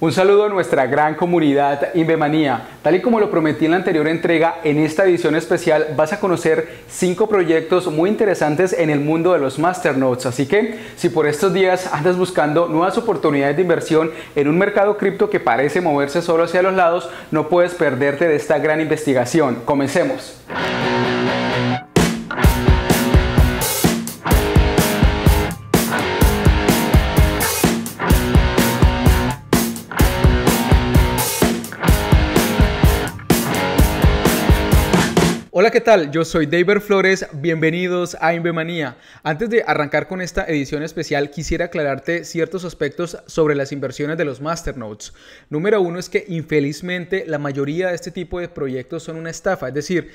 Un saludo a nuestra gran comunidad Inbemanía. Tal y como lo prometí en la anterior entrega, en esta edición especial vas a conocer cinco proyectos muy interesantes en el mundo de los masternodes. Así que si por estos días andas buscando nuevas oportunidades de inversión en un mercado cripto que parece moverse solo hacia los lados, no puedes perderte de esta gran investigación. Comencemos. Hola, ¿qué tal? Yo soy David Flores, bienvenidos a Invemanía. Antes de arrancar con esta edición especial, quisiera aclararte ciertos aspectos sobre las inversiones de los masternodes. Número uno es que infelizmente la mayoría de este tipo de proyectos son una estafa, es decir,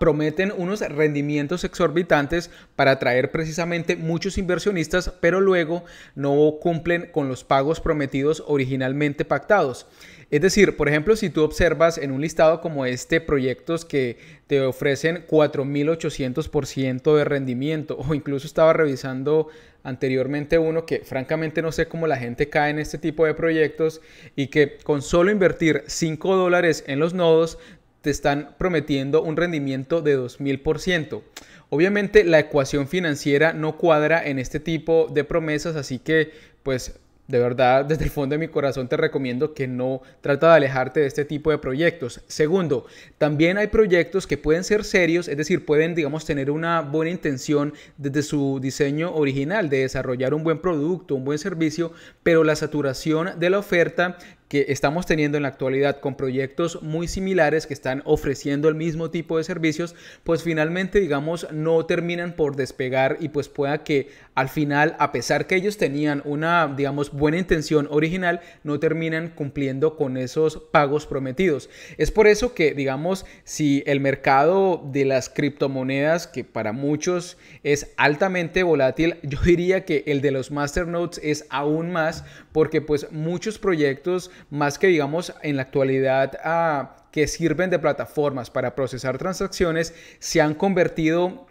prometen unos rendimientos exorbitantes para atraer precisamente muchos inversionistas, pero luego no cumplen con los pagos prometidos originalmente pactados. Es decir, por ejemplo, si tú observas en un listado como este proyectos que te ofrecen 4.800% de rendimiento, o incluso estaba revisando anteriormente uno que francamente no sé cómo la gente cae en este tipo de proyectos y que con solo invertir 5 dólares en los nodos te están prometiendo un rendimiento de 2000%. Obviamente la ecuación financiera no cuadra en este tipo de promesas, así que pues de verdad, desde el fondo de mi corazón te recomiendo que no trata de alejarte de este tipo de proyectos. Segundo, también hay proyectos que pueden ser serios, es decir, pueden, digamos, tener una buena intención desde su diseño original de desarrollar un buen producto, un buen servicio, pero la saturación de la oferta que estamos teniendo en la actualidad con proyectos muy similares que están ofreciendo el mismo tipo de servicios, pues finalmente digamos no terminan por despegar y pues pueda que al final, a pesar que ellos tenían una, digamos, buena intención original, no terminan cumpliendo con esos pagos prometidos. Es por eso que, digamos, si el mercado de las criptomonedas, que para muchos es altamente volátil, yo diría que el de los masternodes es aún más, porque pues muchos proyectos, más que digamos en la actualidad, ah, que sirven de plataformas para procesar transacciones se han convertido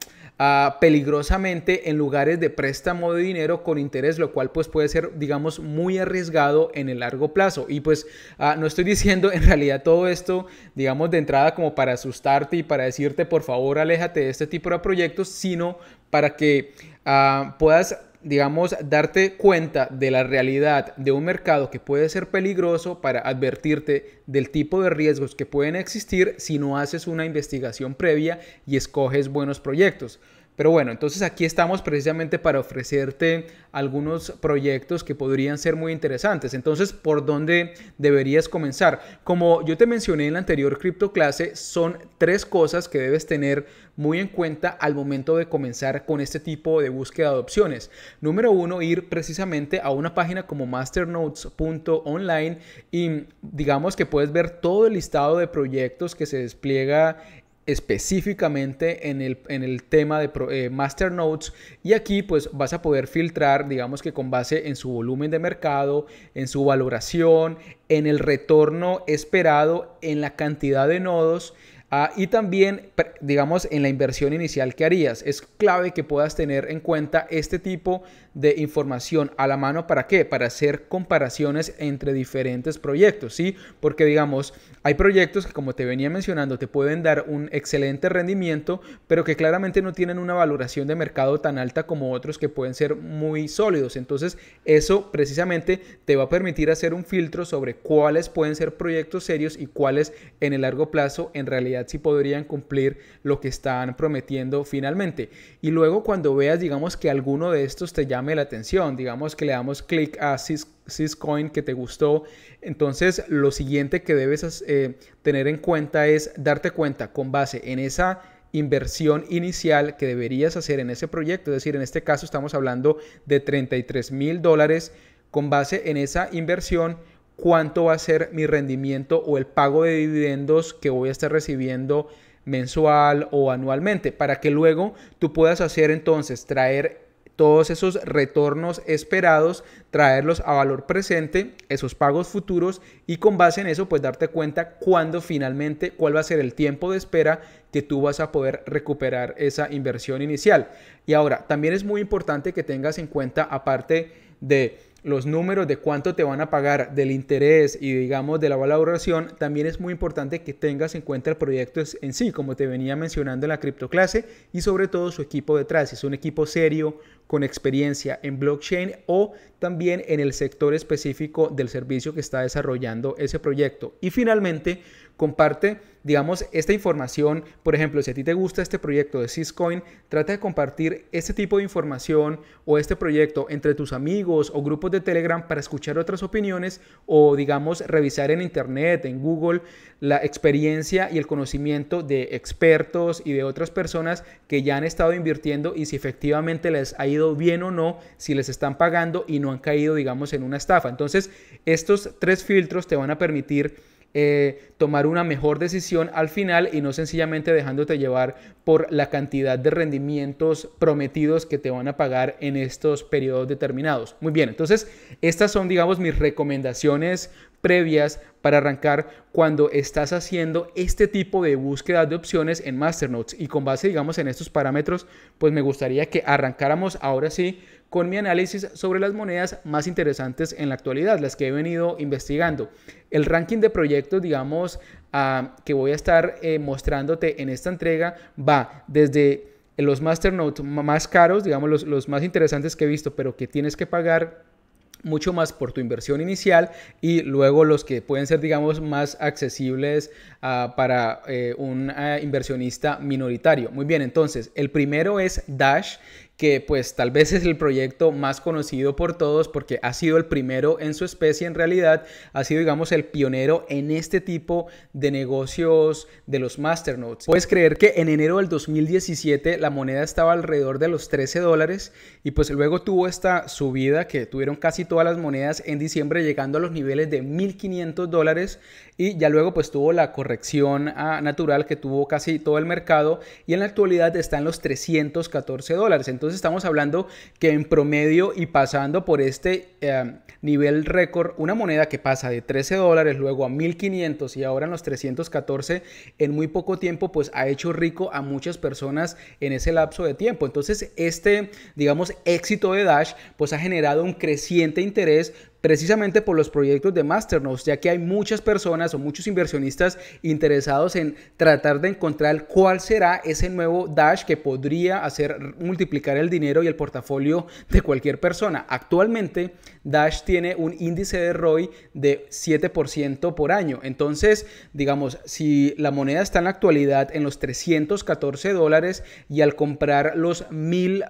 peligrosamente en lugares de préstamo de dinero con interés, lo cual pues puede ser, digamos, muy arriesgado en el largo plazo. Y pues ah, no estoy diciendo en realidad todo esto, digamos, de entrada como para asustarte y para decirte, por favor, aléjate de este tipo de proyectos, sino para que ah, puedas digamos, darte cuenta de la realidad de un mercado que puede ser peligroso para advertirte del tipo de riesgos que pueden existir si no haces una investigación previa y escoges buenos proyectos. Pero bueno, entonces aquí estamos precisamente para ofrecerte algunos proyectos que podrían ser muy interesantes. Entonces, ¿por dónde deberías comenzar? Como yo te mencioné en la anterior cripto clase, son tres cosas que debes tener muy en cuenta al momento de comenzar con este tipo de búsqueda de opciones. Número uno, ir precisamente a una página como masternodes.online y digamos que puedes ver todo el listado de proyectos que se despliega específicamente en el, tema de eh, Master Notes y aquí pues vas a poder filtrar digamos que con base en su volumen de mercado, en su valoración, en el retorno esperado, en la cantidad de nodos Ah, y también, digamos, en la inversión inicial que harías, es clave que puedas tener en cuenta este tipo de información a la mano. ¿Para qué? Para hacer comparaciones entre diferentes proyectos, ¿sí? Porque, digamos, hay proyectos que, como te venía mencionando, te pueden dar un excelente rendimiento, pero que claramente no tienen una valoración de mercado tan alta como otros que pueden ser muy sólidos. Entonces, eso precisamente te va a permitir hacer un filtro sobre cuáles pueden ser proyectos serios y cuáles en el largo plazo en realidad si podrían cumplir lo que están prometiendo finalmente. Y luego cuando veas, digamos, que alguno de estos te llame la atención, digamos que le damos clic a Syscoin que te gustó, entonces lo siguiente que debes eh, tener en cuenta es darte cuenta con base en esa inversión inicial que deberías hacer en ese proyecto. Es decir, en este caso estamos hablando de 33 mil dólares. Con base en esa inversión, cuánto va a ser mi rendimiento o el pago de dividendos que voy a estar recibiendo mensual o anualmente, para que luego tú puedas hacer entonces traer todos esos retornos esperados, traerlos a valor presente, esos pagos futuros y con base en eso pues darte cuenta cuándo finalmente, cuál va a ser el tiempo de espera que tú vas a poder recuperar esa inversión inicial. Y ahora, también es muy importante que tengas en cuenta, aparte de los números de cuánto te van a pagar del interés y digamos de la valoración, también es muy importante que tengas en cuenta el proyecto en sí, como te venía mencionando en la criptoclase y sobre todo su equipo detrás, es un equipo serio, con experiencia en blockchain o también en el sector específico del servicio que está desarrollando ese proyecto. Y finalmente, Comparte, digamos, esta información. Por ejemplo, si a ti te gusta este proyecto de Syscoin, trata de compartir este tipo de información o este proyecto entre tus amigos o grupos de Telegram para escuchar otras opiniones o, digamos, revisar en Internet, en Google, la experiencia y el conocimiento de expertos y de otras personas que ya han estado invirtiendo y si efectivamente les ha ido bien o no, si les están pagando y no han caído, digamos, en una estafa. Entonces, estos tres filtros te van a permitir eh, tomar una mejor decisión al final y no sencillamente dejándote llevar por la cantidad de rendimientos prometidos que te van a pagar en estos periodos determinados. Muy bien, entonces estas son, digamos, mis recomendaciones previas para arrancar cuando estás haciendo este tipo de búsqueda de opciones en Masternodes. Y con base, digamos, en estos parámetros, pues me gustaría que arrancáramos ahora sí con mi análisis sobre las monedas más interesantes en la actualidad, las que he venido investigando. El ranking de proyectos, digamos, ah, que voy a estar eh, mostrándote en esta entrega va desde los masternodes más caros, digamos, los, más interesantes que he visto, pero que tienes que pagar mucho más por tu inversión inicial y luego los que pueden ser, digamos, más accesibles ah, para eh, un ah, inversionista minoritario. Muy bien, entonces, el primero es Dash, que pues tal vez es el proyecto más conocido por todos porque ha sido el primero en su especie en realidad, ha sido digamos el pionero en este tipo de negocios de los masternodes. Puedes creer que en enero del 2017 la moneda estaba alrededor de los 13 dólares y pues luego tuvo esta subida que tuvieron casi todas las monedas en diciembre llegando a los niveles de 1500 dólares y ya luego pues tuvo la corrección ah, natural que tuvo casi todo el mercado y en la actualidad está en los 314 dólares. Entonces estamos hablando que en promedio y pasando por este eh, nivel récord, una moneda que pasa de 13 dólares luego a 1500 y ahora en los 314 en muy poco tiempo, pues ha hecho rico a muchas personas en ese lapso de tiempo. Entonces este, digamos, éxito de Dash, pues ha generado un creciente interés precisamente por los proyectos de Masternodes, ya que hay muchas personas o muchos inversionistas interesados en tratar de encontrar cuál será ese nuevo Dash que podría hacer multiplicar el dinero y el portafolio de cualquier persona. Actualmente, Dash tiene un índice de ROI de 7% por año. Entonces, digamos, si la moneda está en la actualidad en los 314 dólares y al comprar los 1000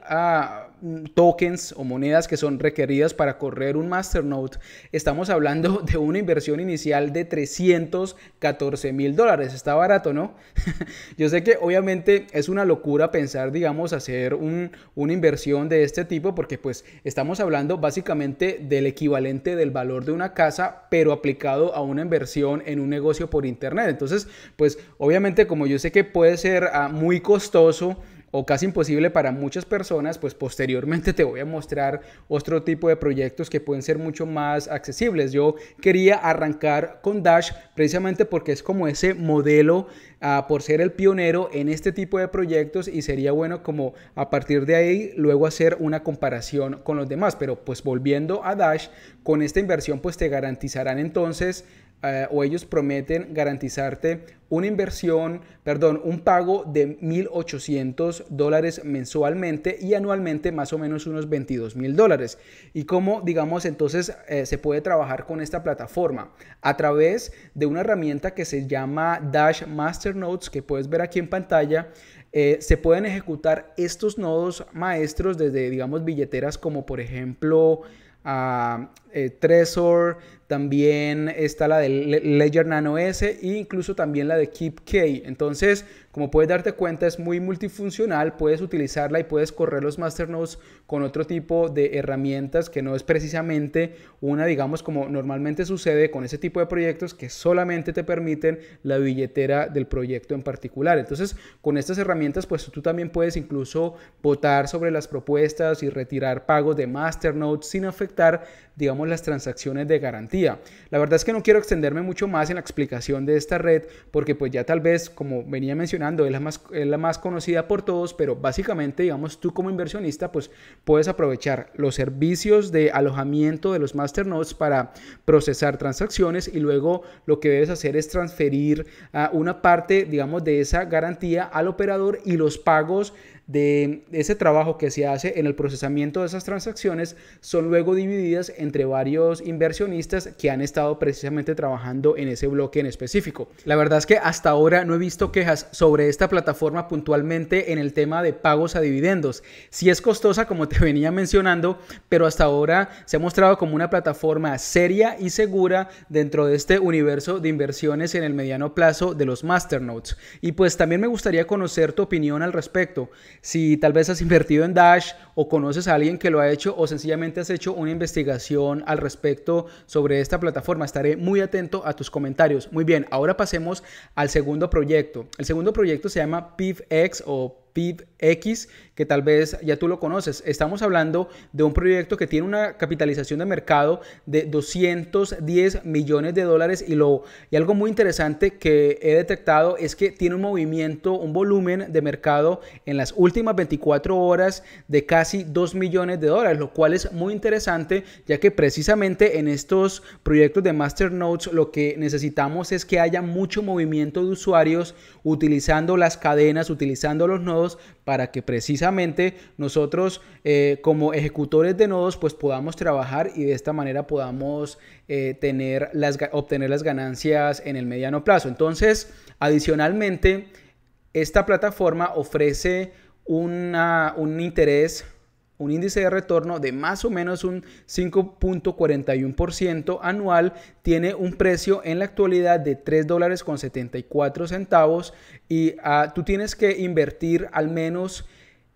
tokens o monedas que son requeridas para correr un masternode, estamos hablando de una inversión inicial de 314 mil dólares. Está barato, ¿no? Yo sé que obviamente es una locura pensar, digamos, hacer una inversión de este tipo porque pues estamos hablando básicamente del equivalente del valor de una casa, pero aplicado a una inversión en un negocio por internet. Entonces, pues obviamente como yo sé que puede ser ah, muy costoso, o casi imposible para muchas personas, pues posteriormente te voy a mostrar otro tipo de proyectos que pueden ser mucho más accesibles. Yo quería arrancar con Dash precisamente porque es como ese modelo ah, por ser el pionero en este tipo de proyectos y sería bueno como a partir de ahí luego hacer una comparación con los demás. Pero pues volviendo a Dash, con esta inversión pues te garantizarán entonces eh, o ellos prometen garantizarte una inversión, perdón, un pago de 1.800 dólares mensualmente y anualmente más o menos unos $22,000 mil dólares. ¿Y cómo, digamos, entonces eh, se puede trabajar con esta plataforma? A través de una herramienta que se llama Dash Master notes que puedes ver aquí en pantalla. Eh, se pueden ejecutar estos nodos maestros desde, digamos, billeteras como por ejemplo ah, eh, Trezor, también está la de Ledger Nano S e incluso también la de Keep Entonces, como puedes darte cuenta, es muy multifuncional, puedes utilizarla y puedes correr los masternodes con otro tipo de herramientas que no es precisamente una, digamos, como normalmente sucede con ese tipo de proyectos que solamente te permiten la billetera del proyecto en particular. Entonces, con estas herramientas, pues tú también puedes incluso votar sobre las propuestas y retirar pagos de masternodes sin afectar digamos, las transacciones de garantía. La verdad es que no quiero extenderme mucho más en la explicación de esta red porque pues ya tal vez, como venía mencionando, es la más, la más conocida por todos, pero básicamente, digamos, tú como inversionista pues puedes aprovechar los servicios de alojamiento de los masternodes para procesar transacciones y luego lo que debes hacer es transferir ah, una parte, digamos, de esa garantía al operador y los pagos de ese trabajo que se hace en el procesamiento de esas transacciones son luego divididas entre varios inversionistas que han estado precisamente trabajando en ese bloque en específico. La verdad es que hasta ahora no he visto quejas sobre esta plataforma puntualmente en el tema de pagos a dividendos. Si es costosa, como te venía mencionando, pero hasta ahora se ha mostrado como una plataforma seria y segura dentro de este universo de inversiones en el mediano plazo de los masternodes. Y pues también me gustaría conocer tu opinión al respecto si tal vez has invertido en Dash o conoces a alguien que lo ha hecho o sencillamente has hecho una investigación al respecto sobre esta plataforma. Estaré muy atento a tus comentarios. Muy bien, ahora pasemos al segundo proyecto. El segundo proyecto se llama PivX o PivX. X, que tal vez ya tú lo conoces. Estamos hablando de un proyecto que tiene una capitalización de mercado de 210 millones de dólares y, lo, y algo muy interesante que he detectado es que tiene un movimiento, un volumen de mercado en las últimas 24 horas de casi 2 millones de dólares, lo cual es muy interesante ya que precisamente en estos proyectos de Masternodes lo que necesitamos es que haya mucho movimiento de usuarios utilizando las cadenas, utilizando los nodos para que precisamente nosotros eh, como ejecutores de nodos pues podamos trabajar y de esta manera podamos eh, tener las, obtener las ganancias en el mediano plazo. Entonces, adicionalmente, esta plataforma ofrece un interés un índice de retorno de más o menos un 5.41% anual, tiene un precio en la actualidad de 3 dólares con 74 centavos y ah, tú tienes que invertir al menos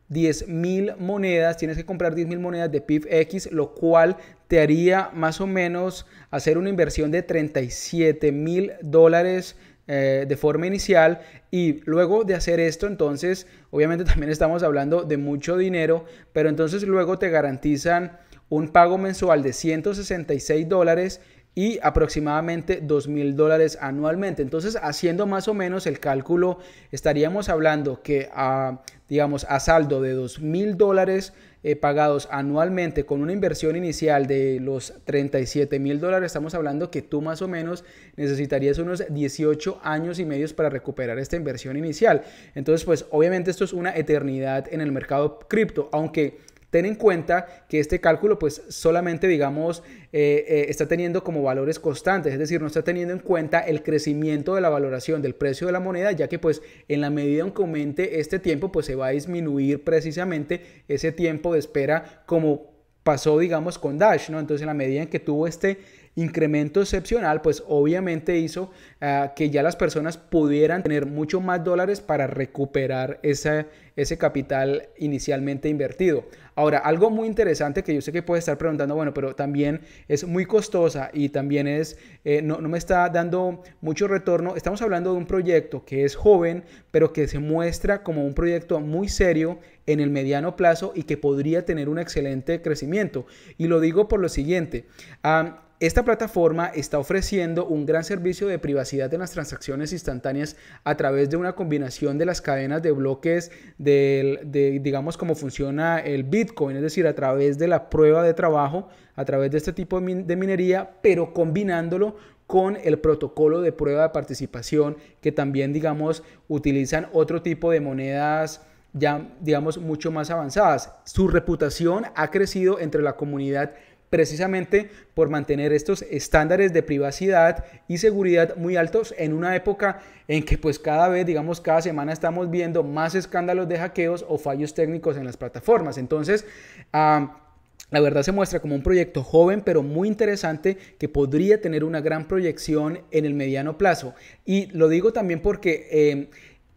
10 mil monedas, tienes que comprar 10 mil monedas de PIFX, lo cual te haría más o menos hacer una inversión de 37 mil dólares eh, de forma inicial y luego de hacer esto entonces obviamente también estamos hablando de mucho dinero pero entonces luego te garantizan un pago mensual de 166 dólares y aproximadamente 2 mil dólares anualmente. Entonces, haciendo más o menos el cálculo, estaríamos hablando que, a, digamos, a saldo de 2 mil dólares eh, pagados anualmente con una inversión inicial de los 37 mil dólares, estamos hablando que tú más o menos necesitarías unos 18 años y medios para recuperar esta inversión inicial. Entonces, pues obviamente esto es una eternidad en el mercado cripto, aunque Ten en cuenta que este cálculo pues solamente digamos eh, eh, está teniendo como valores constantes, es decir, no está teniendo en cuenta el crecimiento de la valoración del precio de la moneda, ya que pues en la medida en que aumente este tiempo pues se va a disminuir precisamente ese tiempo de espera como pasó digamos con Dash, ¿no? Entonces en la medida en que tuvo este incremento excepcional, pues obviamente hizo ah, que ya las personas pudieran tener mucho más dólares para recuperar ese, ese capital inicialmente invertido. Ahora, algo muy interesante que yo sé que puede estar preguntando, bueno, pero también es muy costosa y también es, eh, no, me está dando mucho retorno. Estamos hablando de un proyecto que es joven, pero que se muestra como un proyecto muy serio en el mediano plazo y que podría tener un excelente crecimiento. Y lo digo por lo siguiente. Ah, esta plataforma está ofreciendo un gran servicio de privacidad en las transacciones instantáneas a través de una combinación de las cadenas de bloques de, digamos, cómo funciona el Bitcoin, es decir, a través de la prueba de trabajo, a través de este tipo de, de minería, pero combinándolo con el protocolo de prueba de participación que también, digamos, utilizan otro tipo de monedas ya, digamos, mucho más avanzadas. Su reputación ha crecido entre la comunidad precisamente por mantener estos estándares de privacidad y seguridad muy altos en una época en que pues cada vez, digamos, cada semana estamos viendo más escándalos de hackeos o fallos técnicos en las plataformas. Entonces, ah, la verdad se muestra como un proyecto joven pero muy interesante que podría tener una gran proyección en el mediano plazo. Y lo digo también porque eh,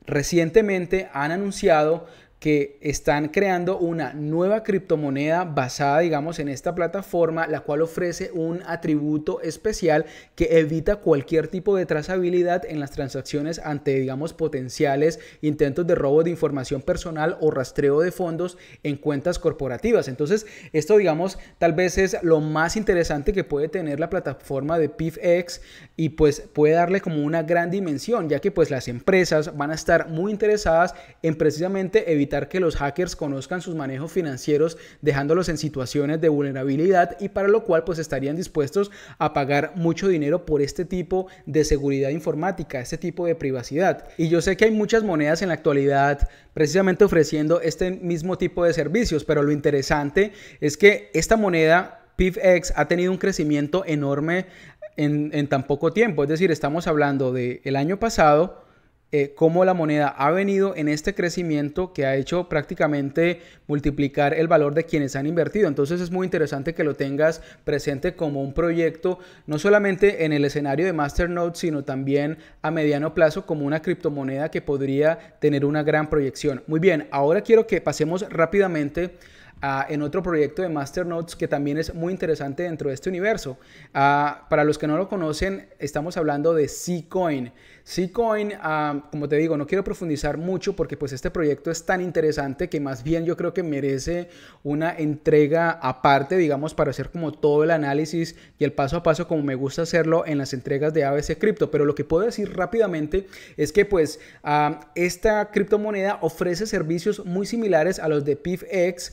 recientemente han anunciado que están creando una nueva criptomoneda basada, digamos, en esta plataforma, la cual ofrece un atributo especial que evita cualquier tipo de trazabilidad en las transacciones ante, digamos, potenciales intentos de robo de información personal o rastreo de fondos en cuentas corporativas. Entonces, esto, digamos, tal vez es lo más interesante que puede tener la plataforma de PIFX y pues puede darle como una gran dimensión, ya que pues las empresas van a estar muy interesadas en precisamente evitar que los hackers conozcan sus manejos financieros dejándolos en situaciones de vulnerabilidad y para lo cual pues estarían dispuestos a pagar mucho dinero por este tipo de seguridad informática, este tipo de privacidad. Y yo sé que hay muchas monedas en la actualidad precisamente ofreciendo este mismo tipo de servicios, pero lo interesante es que esta moneda PIFX ha tenido un crecimiento enorme en, tan poco tiempo. Es decir, estamos hablando del el año pasado, eh, cómo la moneda ha venido en este crecimiento que ha hecho prácticamente multiplicar el valor de quienes han invertido. Entonces es muy interesante que lo tengas presente como un proyecto, no solamente en el escenario de Masternode, sino también a mediano plazo como una criptomoneda que podría tener una gran proyección. Muy bien, ahora quiero que pasemos rápidamente en otro proyecto de Masternodes que también es muy interesante dentro de este universo. para los que no lo conocen, estamos hablando de Zcoin Zcoin, como te digo, no quiero profundizar mucho porque pues este proyecto es tan interesante que más bien yo creo que merece una entrega aparte, digamos, para hacer como todo el análisis y el paso a paso como me gusta hacerlo en las entregas de ABC Crypto. Pero lo que puedo decir rápidamente es que pues esta criptomoneda ofrece servicios muy similares a los de PIFX,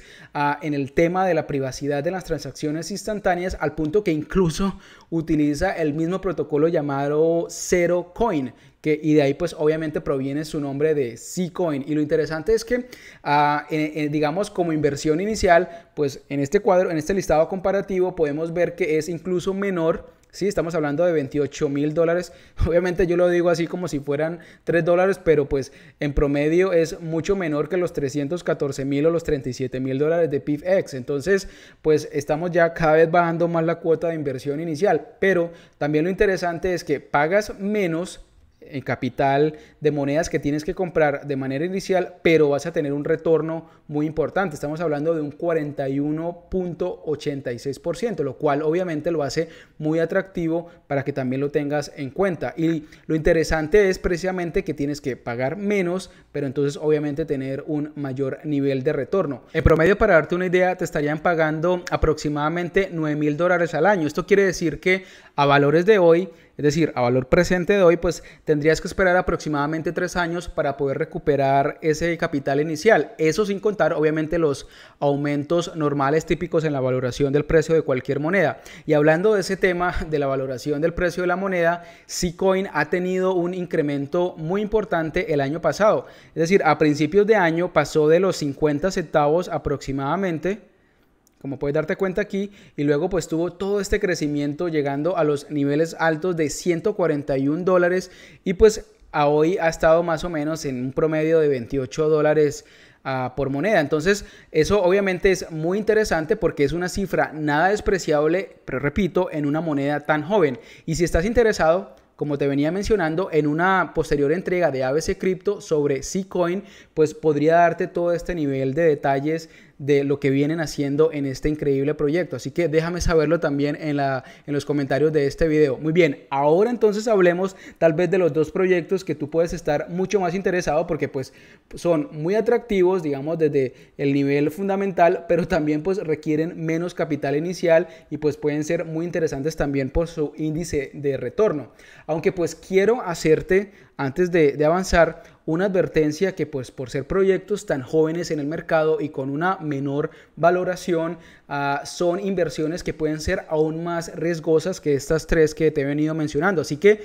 en el tema de la privacidad de las transacciones instantáneas al punto que incluso utiliza el mismo protocolo llamado Zero Coin, que, y de ahí pues obviamente proviene su nombre de C-Coin. Y lo interesante es que, ah, digamos, como inversión inicial, pues en este cuadro, en este listado comparativo podemos ver que es incluso menor Sí, estamos hablando de 28 mil dólares. Obviamente yo lo digo así como si fueran 3 dólares, pero pues en promedio es mucho menor que los 314 mil o los 37 mil dólares de PIFX. Entonces, pues estamos ya cada vez bajando más la cuota de inversión inicial. Pero también lo interesante es que pagas menos en eh, capital, de monedas que tienes que comprar de manera inicial, pero vas a tener un retorno muy importante. Estamos hablando de un 41.86%, lo cual obviamente lo hace muy atractivo para que también lo tengas en cuenta. Y lo interesante es precisamente que tienes que pagar menos, pero entonces obviamente tener un mayor nivel de retorno. En promedio, para darte una idea, te estarían pagando aproximadamente 9 mil dólares al año. Esto quiere decir que a valores de hoy, es decir, a valor presente de hoy, pues tendrías que esperar aproximadamente tres años para poder recuperar ese capital inicial. Eso sin contar, obviamente, los aumentos normales típicos en la valoración del precio de cualquier moneda. Y hablando de ese tema de la valoración del precio de la moneda, Coin ha tenido un incremento muy importante el año pasado. Es decir, a principios de año pasó de los 50 centavos aproximadamente como puedes darte cuenta aquí, y luego pues tuvo todo este crecimiento llegando a los niveles altos de 141 dólares y pues a hoy ha estado más o menos en un promedio de 28 dólares ah, por moneda. Entonces eso obviamente es muy interesante porque es una cifra nada despreciable, pero repito, en una moneda tan joven. Y si estás interesado, como te venía mencionando, en una posterior entrega de ABC Crypto sobre coin pues podría darte todo este nivel de detalles de lo que vienen haciendo en este increíble proyecto. Así que déjame saberlo también en, la, en los comentarios de este video. Muy bien, ahora entonces hablemos tal vez de los dos proyectos que tú puedes estar mucho más interesado porque pues son muy atractivos, digamos, desde el nivel fundamental, pero también pues requieren menos capital inicial y pues pueden ser muy interesantes también por su índice de retorno. Aunque pues quiero hacerte antes de, avanzar, una advertencia que pues por ser proyectos tan jóvenes en el mercado y con una menor valoración ah, son inversiones que pueden ser aún más riesgosas que estas tres que te he venido mencionando. Así que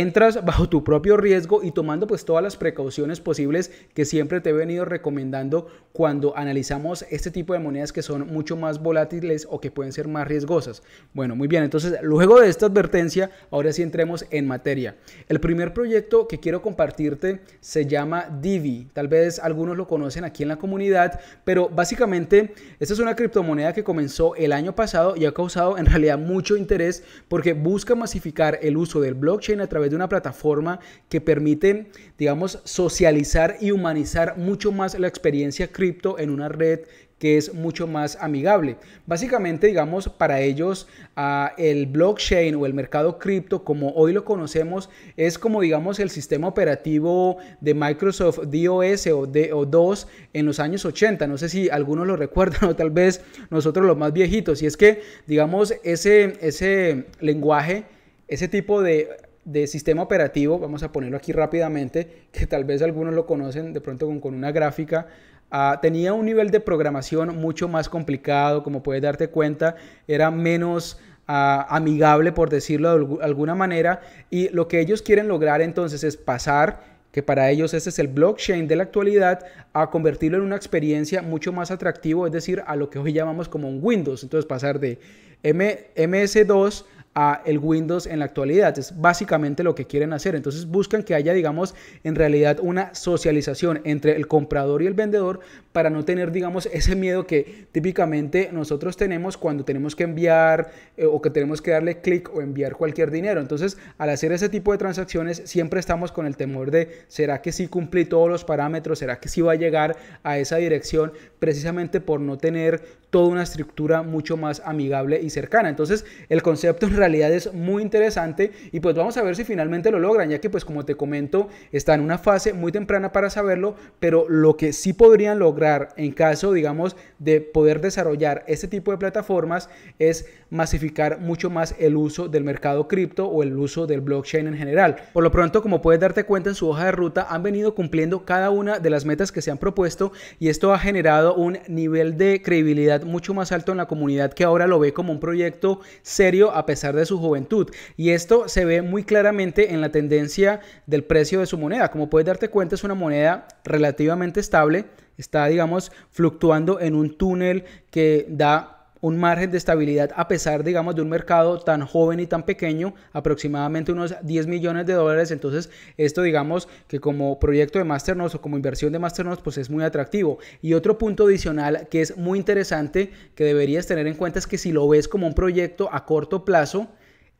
entras bajo tu propio riesgo y tomando pues todas las precauciones posibles que siempre te he venido recomendando cuando analizamos este tipo de monedas que son mucho más volátiles o que pueden ser más riesgosas. Bueno, muy bien, entonces luego de esta advertencia, ahora sí entremos en materia. El primer proyecto que quiero compartirte se llama Divi, tal vez algunos lo conocen aquí en la comunidad, pero básicamente esta es una criptomoneda que comenzó el año pasado y ha causado en realidad mucho interés porque busca masificar el uso del blockchain a través de una plataforma que permite, digamos, socializar y humanizar mucho más la experiencia cripto en una red que es mucho más amigable. Básicamente, digamos, para ellos ah, el blockchain o el mercado cripto, como hoy lo conocemos, es como, digamos, el sistema operativo de Microsoft DOS o, D 2 en los años 80. No sé si algunos lo recuerdan o tal vez nosotros los más viejitos. Y es que, digamos, ese, ese lenguaje, ese tipo de de sistema operativo, vamos a ponerlo aquí rápidamente, que tal vez algunos lo conocen de pronto con, una gráfica, ah, tenía un nivel de programación mucho más complicado, como puedes darte cuenta, era menos ah, amigable, por decirlo de alguna manera, y lo que ellos quieren lograr entonces es pasar que para ellos ese es el blockchain de la actualidad, a convertirlo en una experiencia mucho más atractivo, es decir, a lo que hoy llamamos como un Windows. Entonces pasar de MS2 a el Windows en la actualidad. Es básicamente lo que quieren hacer. Entonces buscan que haya, digamos, en realidad una socialización entre el comprador y el vendedor para no tener, digamos, ese miedo que típicamente nosotros tenemos cuando tenemos que enviar eh, o que tenemos que darle clic o enviar cualquier dinero. Entonces, al hacer ese tipo de transacciones, siempre estamos con el temor de, ¿será que sí cumplí todos los parámetros? ¿Será que sí va a llegar a esa dirección? Precisamente por no tener toda una estructura mucho más amigable y cercana. Entonces, el concepto en realidad es muy interesante y pues vamos a ver si finalmente lo logran, ya que pues como te comento, está en una fase muy temprana para saberlo, pero lo que sí podrían lograr en caso, digamos, de poder desarrollar este tipo de plataformas es masificar mucho más el uso del mercado cripto o el uso del blockchain en general. Por lo pronto, como puedes darte cuenta en su hoja de ruta, han venido cumpliendo cada una de las metas que se han propuesto y esto ha generado un nivel de credibilidad mucho más alto en la comunidad que ahora lo ve como un proyecto serio a pesar de su juventud. Y esto se ve muy claramente en la tendencia del precio de su moneda. Como puedes darte cuenta, es una moneda relativamente estable Está, digamos, fluctuando en un túnel que da un margen de estabilidad a pesar, digamos, de un mercado tan joven y tan pequeño, aproximadamente unos 10 millones de dólares. Entonces, esto, digamos, que como proyecto de masternos o como inversión de masternos pues es muy atractivo. Y otro punto adicional que es muy interesante que deberías tener en cuenta es que si lo ves como un proyecto a corto plazo,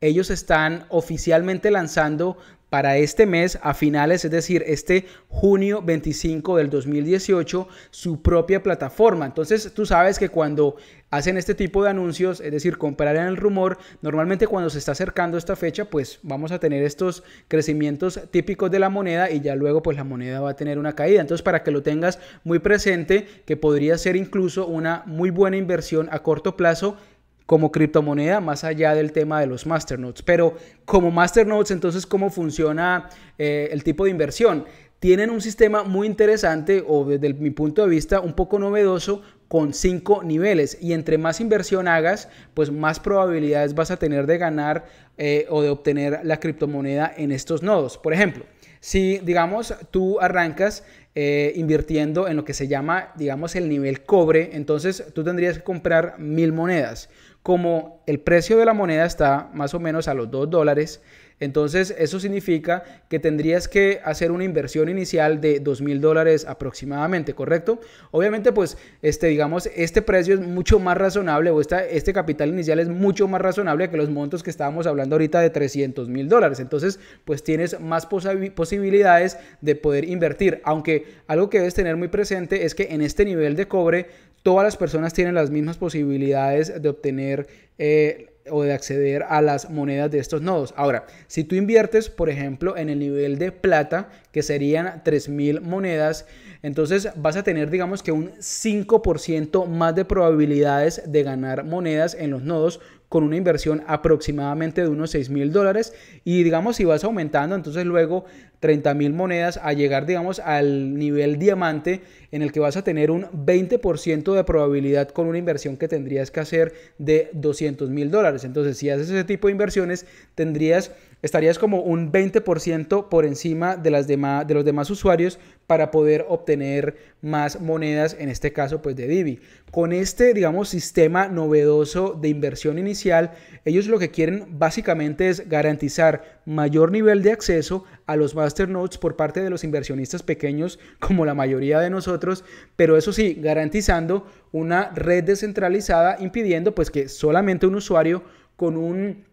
ellos están oficialmente lanzando para este mes a finales, es decir, este junio 25 del 2018, su propia plataforma. Entonces tú sabes que cuando hacen este tipo de anuncios, es decir, comprar en el rumor, normalmente cuando se está acercando esta fecha, pues vamos a tener estos crecimientos típicos de la moneda y ya luego pues la moneda va a tener una caída. Entonces para que lo tengas muy presente, que podría ser incluso una muy buena inversión a corto plazo, como criptomoneda más allá del tema de los masternodes. Pero como masternodes, entonces, ¿cómo funciona eh, el tipo de inversión? Tienen un sistema muy interesante o desde mi punto de vista un poco novedoso con cinco niveles y entre más inversión hagas, pues más probabilidades vas a tener de ganar eh, o de obtener la criptomoneda en estos nodos. Por ejemplo, si digamos tú arrancas eh, invirtiendo en lo que se llama, digamos, el nivel cobre, entonces tú tendrías que comprar mil monedas como el precio de la moneda está más o menos a los 2 dólares, entonces eso significa que tendrías que hacer una inversión inicial de 2 mil dólares aproximadamente, ¿correcto? Obviamente pues este digamos este precio es mucho más razonable o este capital inicial es mucho más razonable que los montos que estábamos hablando ahorita de 300 mil dólares, entonces pues tienes más posibilidades de poder invertir, aunque algo que debes tener muy presente es que en este nivel de cobre todas las personas tienen las mismas posibilidades de obtener eh, o de acceder a las monedas de estos nodos. Ahora, si tú inviertes, por ejemplo, en el nivel de plata, que serían 3.000 monedas, entonces vas a tener, digamos que un 5% más de probabilidades de ganar monedas en los nodos con una inversión aproximadamente de unos 6 mil dólares y digamos si vas aumentando entonces luego 30 mil monedas a llegar digamos al nivel diamante en el que vas a tener un 20% de probabilidad con una inversión que tendrías que hacer de 200 mil dólares entonces si haces ese tipo de inversiones tendrías estarías como un 20% por encima de, las de los demás usuarios para poder obtener más monedas, en este caso pues de Divi. Con este, digamos, sistema novedoso de inversión inicial, ellos lo que quieren básicamente es garantizar mayor nivel de acceso a los masternodes por parte de los inversionistas pequeños como la mayoría de nosotros, pero eso sí, garantizando una red descentralizada impidiendo pues que solamente un usuario con un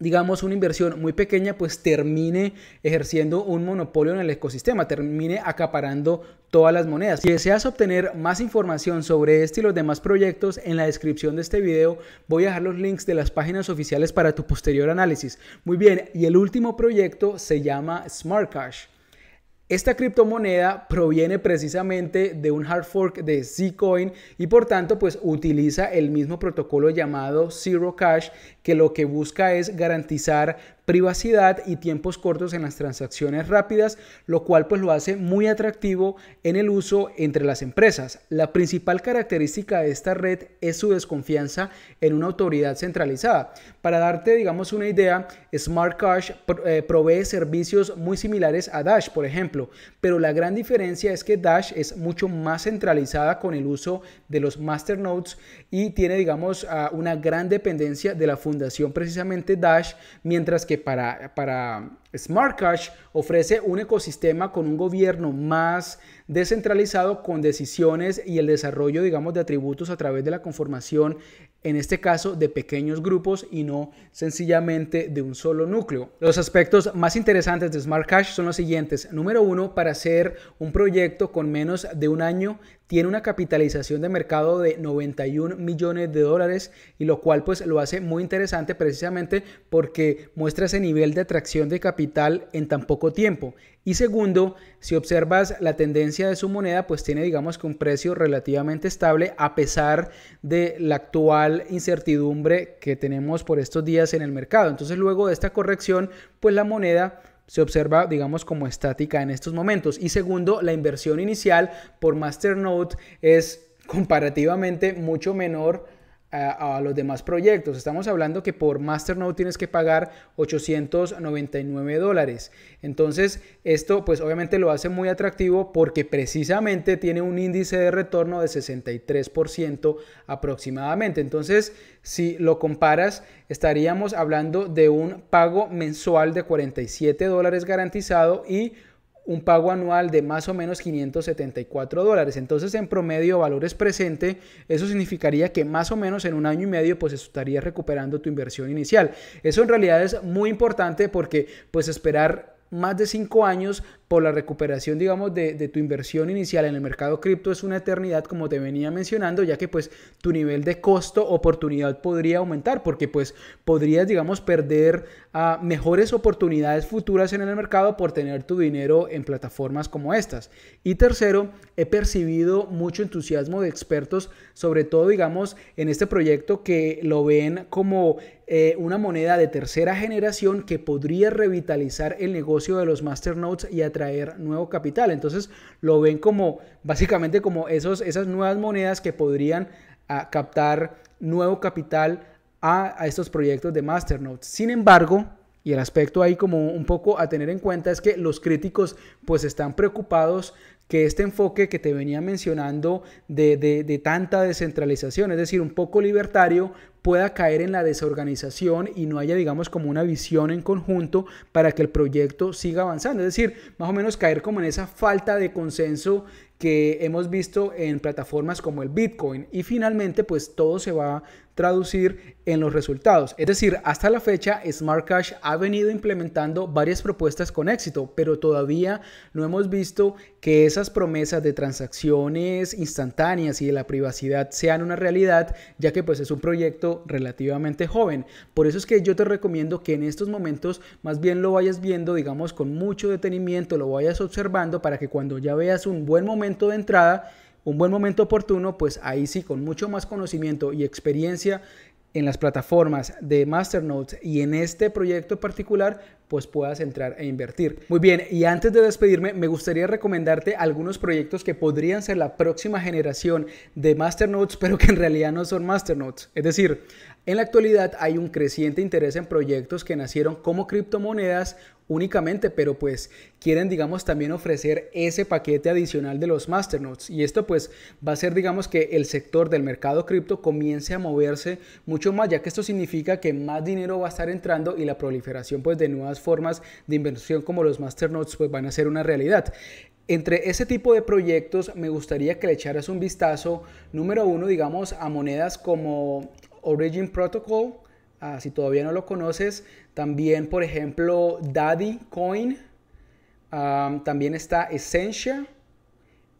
digamos, una inversión muy pequeña, pues termine ejerciendo un monopolio en el ecosistema, termine acaparando todas las monedas. Si deseas obtener más información sobre este y los demás proyectos, en la descripción de este video voy a dejar los links de las páginas oficiales para tu posterior análisis. Muy bien, y el último proyecto se llama Smart Cash. Esta criptomoneda proviene precisamente de un hard fork de Zcoin y por tanto pues utiliza el mismo protocolo llamado Zero Cash que lo que busca es garantizar privacidad y tiempos cortos en las transacciones rápidas, lo cual pues lo hace muy atractivo en el uso entre las empresas. La principal característica de esta red es su desconfianza en una autoridad centralizada, para darte, digamos, una idea, Smart Cash eh, provee servicios muy similares a Dash, por ejemplo, pero la gran diferencia es que Dash es mucho más centralizada con el uso de los masternodes y tiene, digamos, ah, una gran dependencia de la fundación precisamente Dash, mientras que para, para Smart Cash ofrece un ecosistema con un gobierno más descentralizado con decisiones y el desarrollo, digamos, de atributos a través de la conformación, en este caso, de pequeños grupos y no sencillamente de un solo núcleo. Los aspectos más interesantes de Smart Cash son los siguientes. Número uno, para hacer un proyecto con menos de un año tiene una capitalización de mercado de 91 millones de dólares y lo cual pues lo hace muy interesante precisamente porque muestra ese nivel de atracción de capital en tan poco tiempo. Y segundo, si observas la tendencia de su moneda, pues tiene digamos que un precio relativamente estable a pesar de la actual incertidumbre que tenemos por estos días en el mercado. Entonces luego de esta corrección, pues la moneda se observa, digamos, como estática en estos momentos. Y segundo, la inversión inicial por Masternode es comparativamente mucho menor a, los demás proyectos. Estamos hablando que por Masternode tienes que pagar 899 dólares. Entonces, esto pues obviamente lo hace muy atractivo porque precisamente tiene un índice de retorno de 63% aproximadamente. Entonces, si lo comparas, estaríamos hablando de un pago mensual de 47 dólares garantizado y un pago anual de más o menos 574 dólares. Entonces, en promedio, valores presente, eso significaría que más o menos en un año y medio, pues estarías recuperando tu inversión inicial. Eso en realidad es muy importante porque, pues, esperar más de cinco años por la recuperación, digamos, de, tu inversión inicial en el mercado cripto es una eternidad, como te venía mencionando, ya que pues tu nivel de costo oportunidad podría aumentar, porque pues podrías, digamos, perder mejores oportunidades futuras en el mercado por tener tu dinero en plataformas como estas. Y tercero, he percibido mucho entusiasmo de expertos, sobre todo, digamos, en este proyecto que lo ven como eh, una moneda de tercera generación que podría revitalizar el negocio de los masternodes y traer nuevo capital. Entonces lo ven como básicamente como esos, esas nuevas monedas que podrían ah, captar nuevo capital a, estos proyectos de Masternodes. Sin embargo, y el aspecto ahí como un poco a tener en cuenta es que los críticos pues están preocupados que este enfoque que te venía mencionando de, de, tanta descentralización, es decir, un poco libertario, pueda caer en la desorganización y no haya, digamos, como una visión en conjunto para que el proyecto siga avanzando. Es decir, más o menos caer como en esa falta de consenso que hemos visto en plataformas como el Bitcoin. Y finalmente, pues todo se va traducir en los resultados. Es decir, hasta la fecha Smart Cash ha venido implementando varias propuestas con éxito, pero todavía no hemos visto que esas promesas de transacciones instantáneas y de la privacidad sean una realidad, ya que pues es un proyecto relativamente joven. Por eso es que yo te recomiendo que en estos momentos más bien lo vayas viendo, digamos, con mucho detenimiento, lo vayas observando para que cuando ya veas un buen momento de entrada, un buen momento oportuno, pues ahí sí, con mucho más conocimiento y experiencia en las plataformas de Masternodes y en este proyecto particular, pues puedas entrar e invertir. Muy bien, y antes de despedirme, me gustaría recomendarte algunos proyectos que podrían ser la próxima generación de Masternodes, pero que en realidad no son Masternodes. Es decir, en la actualidad hay un creciente interés en proyectos que nacieron como criptomonedas únicamente, pero pues quieren, digamos, también ofrecer ese paquete adicional de los masternodes. Y esto pues va a ser, digamos, que el sector del mercado cripto comience a moverse mucho más, ya que esto significa que más dinero va a estar entrando y la proliferación pues de nuevas formas de inversión como los masternodes pues van a ser una realidad. Entre ese tipo de proyectos me gustaría que le echaras un vistazo, número uno, digamos, a monedas como Origin Protocol, Ah, si todavía no lo conoces, también, por ejemplo, Daddy Coin. también está Essentia.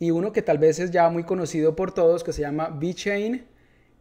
Y uno que tal vez es ya muy conocido por todos, que se llama VeChain.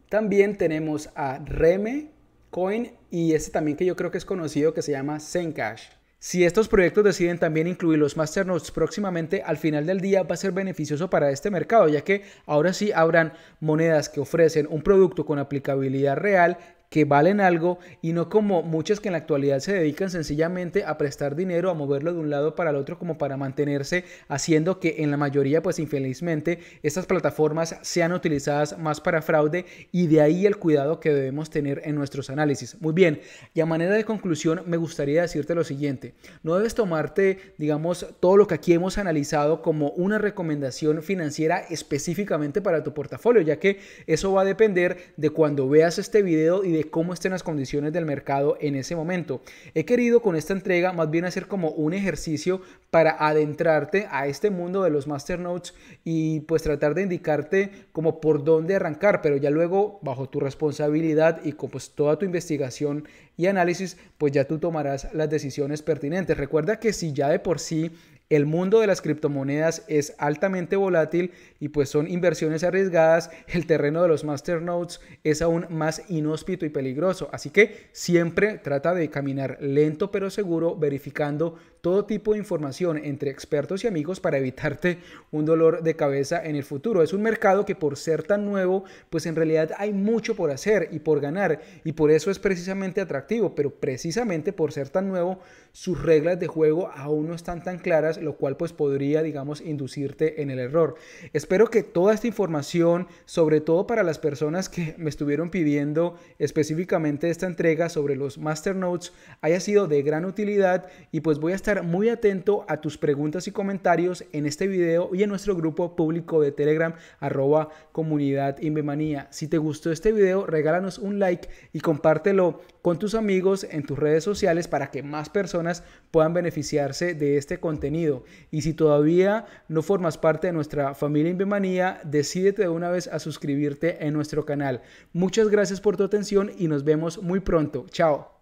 También tenemos a Reme Coin y este también que yo creo que es conocido, que se llama Zencash. Si estos proyectos deciden también incluir los masternodes próximamente, al final del día va a ser beneficioso para este mercado, ya que ahora sí habrán monedas que ofrecen un producto con aplicabilidad real que valen algo y no como muchas que en la actualidad se dedican sencillamente a prestar dinero, a moverlo de un lado para el otro como para mantenerse, haciendo que en la mayoría, pues infelizmente, estas plataformas sean utilizadas más para fraude y de ahí el cuidado que debemos tener en nuestros análisis. Muy bien, y a manera de conclusión me gustaría decirte lo siguiente, no debes tomarte, digamos, todo lo que aquí hemos analizado como una recomendación financiera específicamente para tu portafolio, ya que eso va a depender de cuando veas este video y de cómo estén las condiciones del mercado en ese momento. He querido con esta entrega más bien hacer como un ejercicio para adentrarte a este mundo de los master notes y pues tratar de indicarte como por dónde arrancar, pero ya luego bajo tu responsabilidad y con pues, toda tu investigación y análisis, pues ya tú tomarás las decisiones pertinentes. Recuerda que si ya de por sí el mundo de las criptomonedas es altamente volátil y pues son inversiones arriesgadas. El terreno de los masternodes es aún más inhóspito y peligroso. Así que siempre trata de caminar lento pero seguro verificando todo tipo de información entre expertos y amigos para evitarte un dolor de cabeza en el futuro. Es un mercado que por ser tan nuevo, pues en realidad hay mucho por hacer y por ganar y por eso es precisamente atractivo, pero precisamente por ser tan nuevo, sus reglas de juego aún no están tan claras, lo cual pues podría, digamos, inducirte en el error. Espero que toda esta información, sobre todo para las personas que me estuvieron pidiendo específicamente esta entrega sobre los master notes, haya sido de gran utilidad y pues voy a estar estar muy atento a tus preguntas y comentarios en este video y en nuestro grupo público de Telegram arroba comunidad Invemanía. Si te gustó este video, regálanos un like y compártelo con tus amigos en tus redes sociales para que más personas puedan beneficiarse de este contenido. Y si todavía no formas parte de nuestra familia Invemanía, decídete de una vez a suscribirte en nuestro canal. Muchas gracias por tu atención y nos vemos muy pronto. Chao.